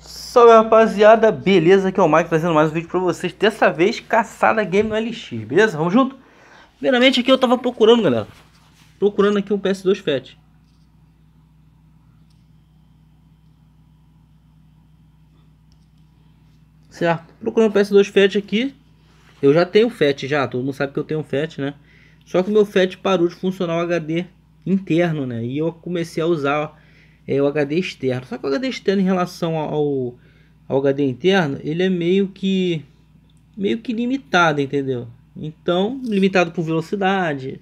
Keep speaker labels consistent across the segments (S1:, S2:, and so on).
S1: Salve rapaziada, beleza? Aqui é o Mike trazendo mais um vídeo pra vocês Dessa vez, caçada game no LX, beleza? Vamos junto? Primeiramente aqui eu tava procurando, galera Procurando aqui um PS2 Fat Certo, procurando um PS2 Fat aqui Eu já tenho Fat já, todo mundo sabe que eu tenho Fat, né? Só que o meu Fat parou de funcionar o HD interno, né? E eu comecei a usar é o HD externo. Só que o HD externo em relação ao, ao HD interno, ele é meio que meio que limitado, entendeu? Então, limitado por velocidade.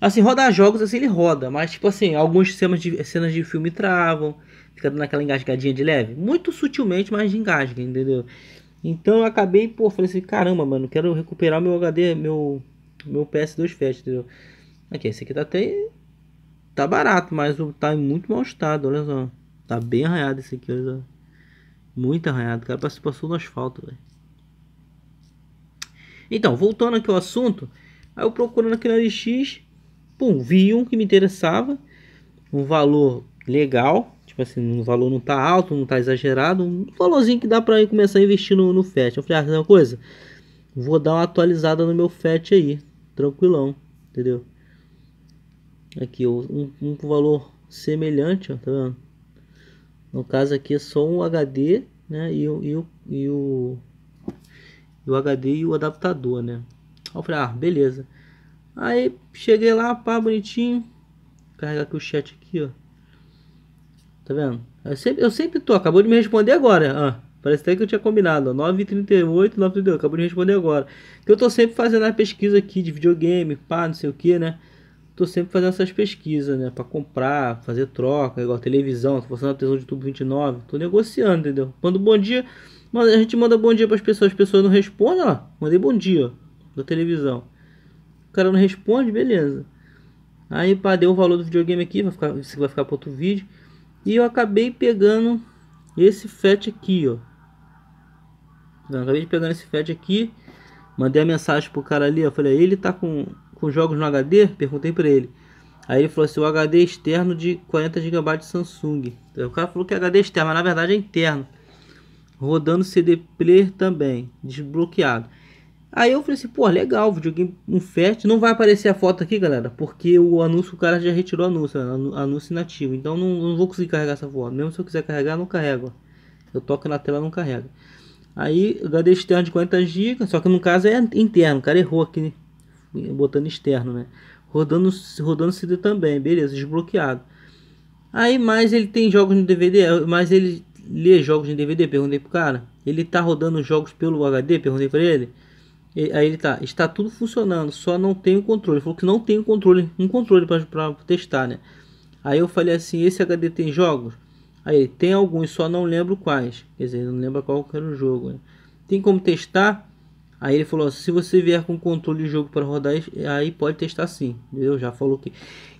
S1: Assim, rodar jogos assim ele roda, mas tipo assim, alguns cenas de, cenas de filme travam, fica dando aquela engasgadinha de leve, muito sutilmente, mas engasga, entendeu? Então eu acabei, pô, falei assim, caramba, mano, quero recuperar meu HD, meu meu PS2 Fast, entendeu? Aqui, esse aqui tá até Tá barato, mas tá em muito mau estado, olha só. Tá bem arranhado esse aqui, olha só. Muito arranhado, cara. Parece que passou no asfalto, velho. Então, voltando aqui ao assunto. Aí eu procurando aqui na LX. Pum, vi um que me interessava. Um valor legal. Tipo assim, o valor não tá alto, não tá exagerado. Um valorzinho que dá pra começar a investir no, no FET. Eu falei, ah, uma coisa? Vou dar uma atualizada no meu FET aí. Tranquilão, entendeu? Aqui, um, um valor semelhante, ó, tá vendo? No caso aqui é só um HD, né? E, o, e, o, e, o, e o HD e o adaptador, né? Aí eu falei, ah, beleza. Aí cheguei lá, pá, bonitinho. carrega carregar aqui o chat aqui, ó. Tá vendo? Eu sempre, eu sempre tô, acabou de me responder agora. Ah, parece até que eu tinha combinado, 938 9h38, acabou de me responder agora. Que eu tô sempre fazendo a pesquisa aqui de videogame, pá, não sei o que, né? tô sempre fazendo essas pesquisas, né? Pra comprar, fazer troca, igual televisão, tô forçando a televisão de tubo 29, tô negociando, entendeu? manda bom dia, mas a gente manda bom dia pras pessoas, as pessoas não respondem, ó mandei bom dia da televisão. O cara não responde, beleza. Aí, pá, deu o valor do videogame aqui, vai ficar, vai ficar outro vídeo. E eu acabei pegando esse FET aqui, ó. Eu acabei pegando esse FET aqui. Mandei a mensagem pro cara ali, ó. Falei, ele tá com com jogos no HD? Perguntei para ele. Aí ele falou assim: o HD externo de 40 GB de Samsung. o cara falou que é HD externo, mas na verdade é interno. Rodando CD player também, desbloqueado. Aí eu falei assim, pô, legal, videogame um fast. Não vai aparecer a foto aqui, galera, porque o anúncio, o cara já retirou o anúncio, né? anúncio inativo. Então não, não vou conseguir carregar essa foto. Mesmo se eu quiser carregar, não carrego. Eu toco na tela, não carrega. Aí HD externo de 40 GB, só que no caso é interno, o cara errou aqui. Né? botando externo, né? Rodando, rodando CD também, beleza, desbloqueado. Aí mais ele tem jogos no DVD, é, mas ele lê jogos no DVD, perguntei pro cara. Ele tá rodando jogos pelo HD, perguntei para ele. E, aí ele tá, está tudo funcionando, só não tem o controle. Ele falou que não tem o controle, um controle para testar, né? Aí eu falei assim, esse HD tem jogos? Aí tem alguns, só não lembro quais. Quer dizer, não lembra qual que era o jogo. Né? Tem como testar? Aí ele falou: se você vier com controle de jogo para rodar, aí pode testar sim. Eu já falou que.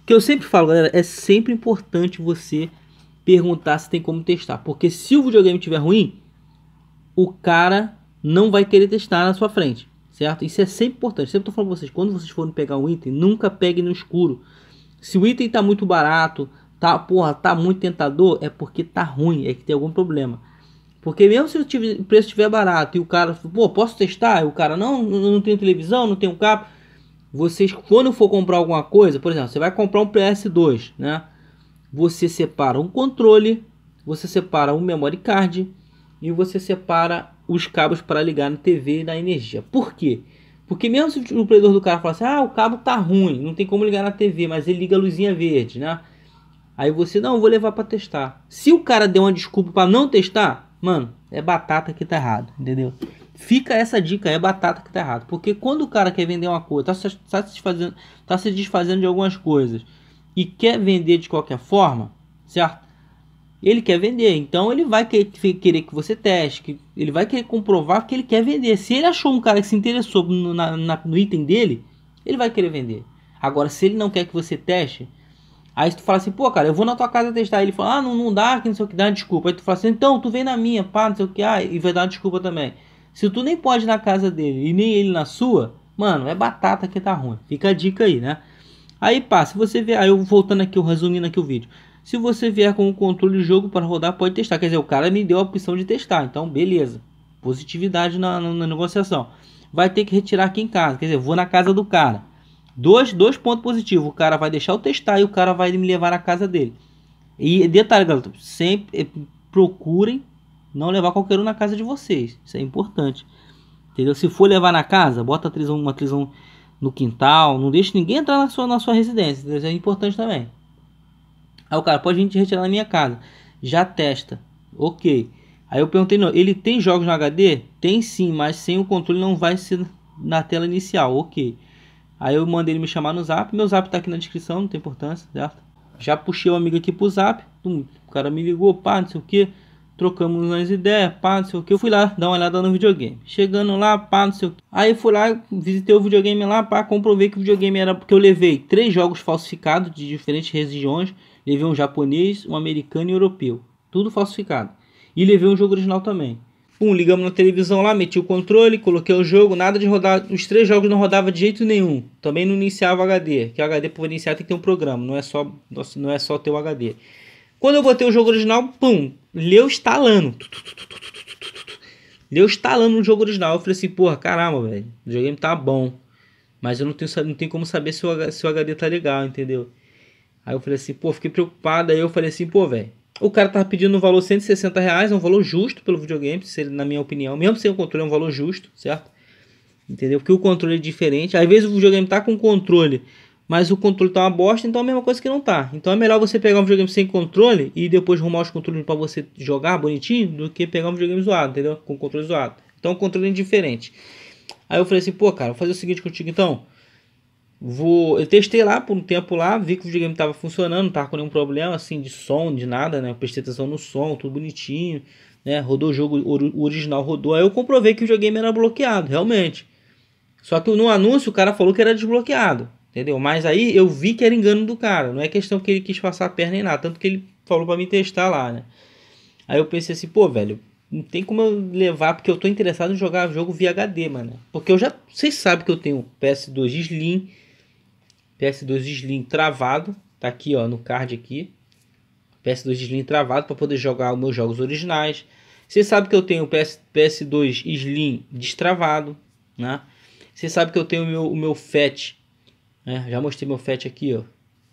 S1: Que eu sempre falo, galera, é sempre importante você perguntar se tem como testar. Porque se o videogame tiver ruim, o cara não vai querer testar na sua frente, certo? Isso é sempre importante. Sempre tô falando pra vocês: quando vocês forem pegar um item, nunca pegue no escuro. Se o item tá muito barato, tá, porra, tá muito tentador, é porque tá ruim, é que tem algum problema. Porque mesmo se o, preço estiver barato e o cara, pô, posso testar? E o cara, não, não tenho televisão, não tenho cabo. Vocês, quando for comprar alguma coisa, por exemplo, você vai comprar um PS2, né? Você separa um controle, você separa um memory card e você separa os cabos para ligar na TV e na energia. Por quê? Porque mesmo se o operador do cara falar assim, ah, o cabo tá ruim, não tem como ligar na TV, mas ele liga a luzinha verde, né? Aí você, não, vou levar para testar. Se o cara der uma desculpa para não testar, Mano, é batata que tá errado, entendeu? Fica essa dica, é batata que tá errado. Porque quando o cara quer vender uma coisa, tá se, tá se, desfazendo, tá se desfazendo de algumas coisas e quer vender de qualquer forma, certo? Ele quer vender, então ele vai querer, querer que você teste, que ele vai querer comprovar que ele quer vender. Se ele achou um cara que se interessou no, na, na, no item dele, ele vai querer vender. Agora, se ele não quer que você teste, Aí tu fala assim, pô, cara, eu vou na tua casa testar. Ele fala, ah, não, não dá, que não sei o que, dá uma desculpa. Aí tu fala assim, então, tu vem na minha, pá, não sei o que, ah, e vai dar uma desculpa também. Se tu nem pode ir na casa dele e nem ele na sua, mano, é batata que tá ruim. Fica a dica aí, né? Aí, pá, se você vier, aí eu voltando aqui, eu resumindo aqui o vídeo. Se você vier com o controle de jogo para rodar, pode testar. Quer dizer, o cara me deu a opção de testar, então beleza. Positividade na, na, na negociação. Vai ter que retirar aqui em casa, quer dizer, vou na casa do cara. Dois, dois pontos positivos. O cara vai deixar eu testar e o cara vai me levar à casa dele. E detalhe, galera, sempre eh, procurem não levar qualquer um na casa de vocês. Isso é importante. Entendeu? Se for levar na casa, bota uma trisão, no quintal. Não deixe ninguém entrar na sua, na sua residência. Isso é importante também. Aí o cara pode vir te retirar na minha casa. Já testa. Ok. Aí eu perguntei, não, ele tem jogos no HD? Tem sim, mas sem o controle não vai ser na tela inicial. Ok. Aí eu mandei ele me chamar no zap. Meu zap tá aqui na descrição, não tem importância, certo? Já puxei o amigo aqui pro zap. O cara me ligou, pá, não sei o que. Trocamos umas ideias, pá, não sei o que. Eu fui lá dar uma olhada no videogame. Chegando lá, pá, não sei o que. Aí fui lá, visitei o videogame lá, pá, comprovei que o videogame era porque eu levei três jogos falsificados de diferentes regiões. Levei um japonês, um americano e um europeu. Tudo falsificado. E levei um jogo original também. Pum, ligamos na televisão lá, meti o controle, coloquei o jogo, nada de rodar. Os três jogos não rodava de jeito nenhum. Também não iniciava o HD, que o HD para iniciar tem que ter um programa, não é só não é só ter o HD. Quando eu botei o jogo original, pum, leu estalando. Leu estalando o jogo original. Eu falei assim, porra, caramba, velho, o videogame tá bom. Mas eu não tenho, não tenho como saber se o, se o HD tá legal, entendeu? Aí eu falei assim, pô, fiquei preocupado. Aí eu falei assim, pô, velho, o cara tava pedindo um valor 160 reais, é um valor justo pelo videogame, se ele, na minha opinião. Mesmo sem o controle, é um valor justo, certo? Entendeu? Porque o controle é diferente. Às vezes o videogame tá com controle, mas o controle tá uma bosta, então é a mesma coisa que não tá. Então é melhor você pegar um videogame sem controle e depois arrumar os controles para você jogar bonitinho do que pegar um videogame zoado, entendeu? Com controle zoado. Então o controle é diferente. Aí eu falei assim, pô, cara, vou fazer o seguinte contigo então. Vou, eu testei lá por um tempo lá, vi que o videogame estava funcionando, não tava com nenhum problema assim de som, de nada, né? Eu prestei atenção no som, tudo bonitinho, né? Rodou o jogo, o original rodou. Aí eu comprovei que o videogame era bloqueado, realmente. Só que no anúncio o cara falou que era desbloqueado, entendeu? Mas aí eu vi que era engano do cara, não é questão que ele quis passar a perna nem nada, tanto que ele falou para mim testar lá, né? Aí eu pensei assim, pô, velho, não tem como eu levar, porque eu tô interessado em jogar jogo via HD, mano. Porque eu já, vocês sabem que eu tenho PS2 Slim, PS2 Slim travado, tá aqui ó, no card aqui. PS2 Slim travado para poder jogar os meus jogos originais. Você sabe que eu tenho o PS, PS2 Slim destravado, né? Você sabe que eu tenho o meu, o meu FAT, né? Já mostrei meu FAT aqui, ó.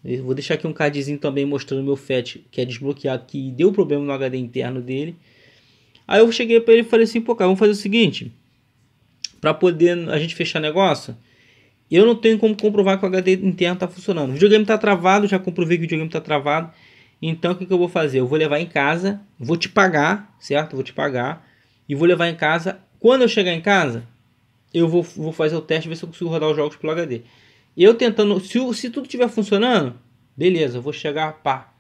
S1: Eu vou deixar aqui um cardzinho também mostrando meu FAT, que é desbloqueado, que deu problema no HD interno dele. Aí eu cheguei para ele e falei assim, pô cara, vamos fazer o seguinte, para poder a gente fechar negócio, eu não tenho como comprovar que o HD interno está funcionando. O videogame está travado, já comprovei que o videogame está travado. Então o que, que, eu vou fazer? Eu vou levar em casa, vou te pagar, certo? Vou te pagar e vou levar em casa. Quando eu chegar em casa, eu vou, vou fazer o teste, ver se eu consigo rodar os jogos pelo HD. Eu tentando, se, se tudo estiver funcionando, beleza, eu vou chegar a pá.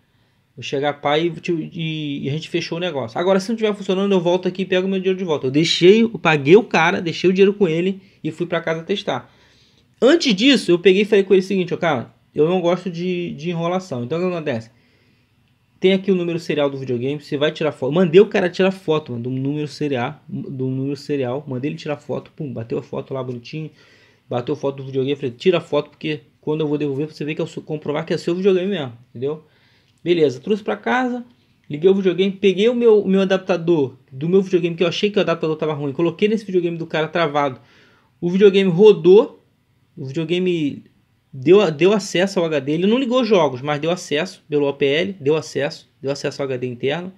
S1: Vou chegar a pá e, tipo, e, e, a gente fechou o negócio. Agora, se não estiver funcionando, eu volto aqui e pego meu dinheiro de volta. Eu deixei, eu paguei o cara, deixei o dinheiro com ele e fui para casa testar. Antes disso, eu peguei e falei com ele o seguinte, ó, cara, eu não gosto de, de enrolação. Então o que acontece? Tem aqui o número serial do videogame, você vai tirar foto. Mandei o cara tirar foto, mano, do número serial, do número serial, mandei ele tirar foto, pum, bateu a foto lá bonitinho, bateu a foto do videogame, falei, tira a foto porque quando eu vou devolver você vê que eu comprovar que é seu videogame mesmo, entendeu? Beleza, trouxe para casa, liguei o videogame, peguei o meu, meu adaptador do meu videogame que eu achei que o adaptador tava ruim, coloquei nesse videogame do cara travado. O videogame rodou, o videogame deu, deu acesso ao HD. Ele não ligou jogos, mas deu acesso pelo OPL, deu acesso, deu acesso ao HD interno.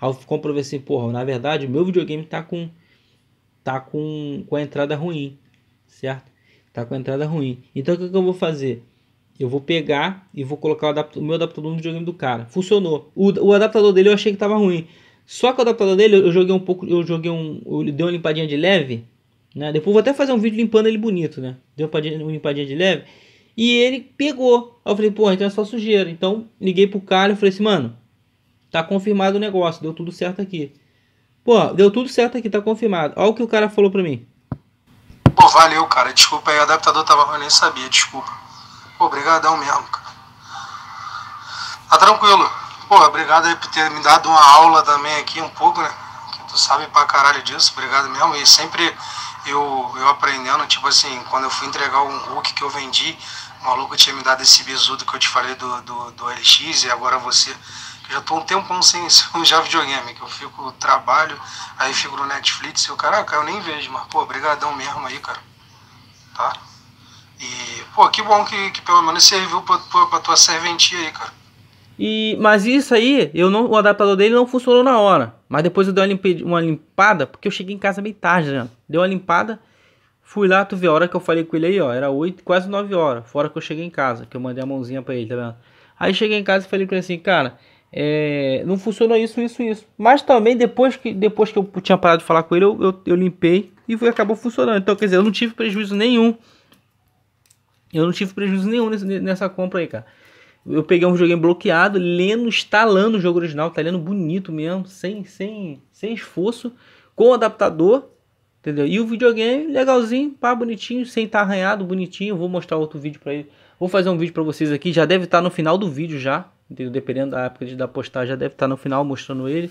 S1: Aí comprou assim, porra, na verdade, o meu videogame tá com tá com, com a entrada ruim, certo? Tá com a entrada ruim. Então o que, que eu vou fazer? Eu vou pegar e vou colocar o, adaptador, o meu adaptador no videogame do cara. Funcionou. O, o adaptador dele eu achei que estava ruim. Só que o adaptador dele eu joguei um pouco, eu joguei um, eu dei uma limpadinha de leve né? Depois vou até fazer um vídeo limpando ele bonito, né? Deu uma limpadinha de leve. E ele pegou. Aí eu falei, pô, então é só sujeira. Então liguei pro cara e falei assim, mano, tá confirmado o negócio, deu tudo certo aqui. Pô, deu tudo certo aqui, tá confirmado. Olha o que o cara falou pra mim. Pô, valeu, cara. Desculpa aí, o adaptador tava ruim, nem sabia, desculpa. Pô, obrigadão mesmo, cara. Tá tranquilo. Pô, obrigado aí por ter me dado uma aula também aqui um pouco, né? Que tu sabe pra caralho disso, obrigado mesmo. E sempre eu, eu aprendendo, tipo assim, quando eu fui entregar um Hulk que eu vendi, o maluco tinha me dado esse bisudo que eu te falei do, do, do LX e agora você. Eu já tô um tempão sem já videogame, que eu fico, trabalho, aí fico no Netflix e eu, caraca, eu nem vejo, mas pô, brigadão mesmo aí, cara. Tá? E, pô, que bom que, que pelo menos serviu pra, pra, pra tua serventia aí, cara. E, mas isso aí, eu não, o adaptador dele não funcionou na hora. Mas depois eu dei uma, limpe, uma limpada, porque eu cheguei em casa meio tarde, né? Deu uma limpada, fui lá, tu vê a hora que eu falei com ele aí, ó. Era 8, quase 9 horas, fora que eu cheguei em casa, que eu mandei a mãozinha pra ele, tá vendo? Aí cheguei em casa e falei com ele assim, cara, é, não funcionou isso, isso, isso. Mas também depois que, depois que eu tinha parado de falar com ele, eu, eu, eu limpei e foi, acabou funcionando. Então, quer dizer, eu não tive prejuízo nenhum. Eu não tive prejuízo nenhum nessa compra aí, cara. Eu peguei um videogame bloqueado, lendo, instalando o jogo original, tá lendo bonito mesmo, sem, sem, sem esforço, com o adaptador, entendeu? E o videogame legalzinho, pá, bonitinho, sem estar tá arranhado, bonitinho. Vou mostrar outro vídeo para ele. Vou fazer um vídeo para vocês aqui, já deve estar tá no final do vídeo já, entendeu? Dependendo da época de da postagem, já deve estar tá no final mostrando ele.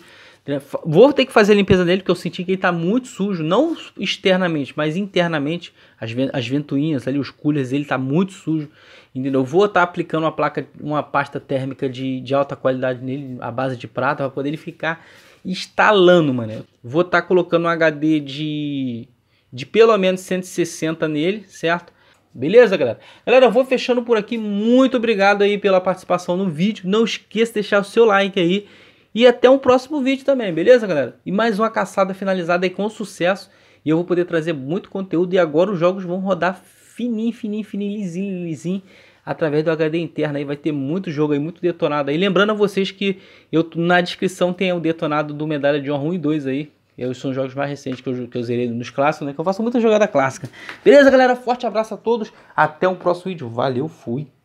S1: Né? Vou ter que fazer a limpeza dele, porque eu senti que ele está muito sujo, não externamente, mas internamente. As, as ventoinhas ali, os coolers, ele está muito sujo. Entendeu? Eu vou estar tá aplicando uma placa, uma pasta térmica de, de alta qualidade nele, a base de prata, para poder ele ficar instalando, mano. Vou estar tá colocando um HD de, de pelo menos 160 nele, certo? Beleza, galera? Galera, eu vou fechando por aqui. Muito obrigado aí pela participação no vídeo. Não esqueça de deixar o seu like aí e até um próximo vídeo também, beleza, galera? E mais uma caçada finalizada aí com sucesso. E eu vou poder trazer muito conteúdo. E agora os jogos vão rodar fininho, fininho, fininho, lisinho, lisinho. Através do HD interno aí vai ter muito jogo aí, muito detonado aí. Lembrando a vocês que eu na descrição tem o detonado do Medalha de Honra 1 e 2 aí. Eu, são os jogos mais recentes que eu, que eu zerei nos clássicos, né? Que eu faço muita jogada clássica. Beleza, galera? Forte abraço a todos. Até o próximo vídeo. Valeu, fui.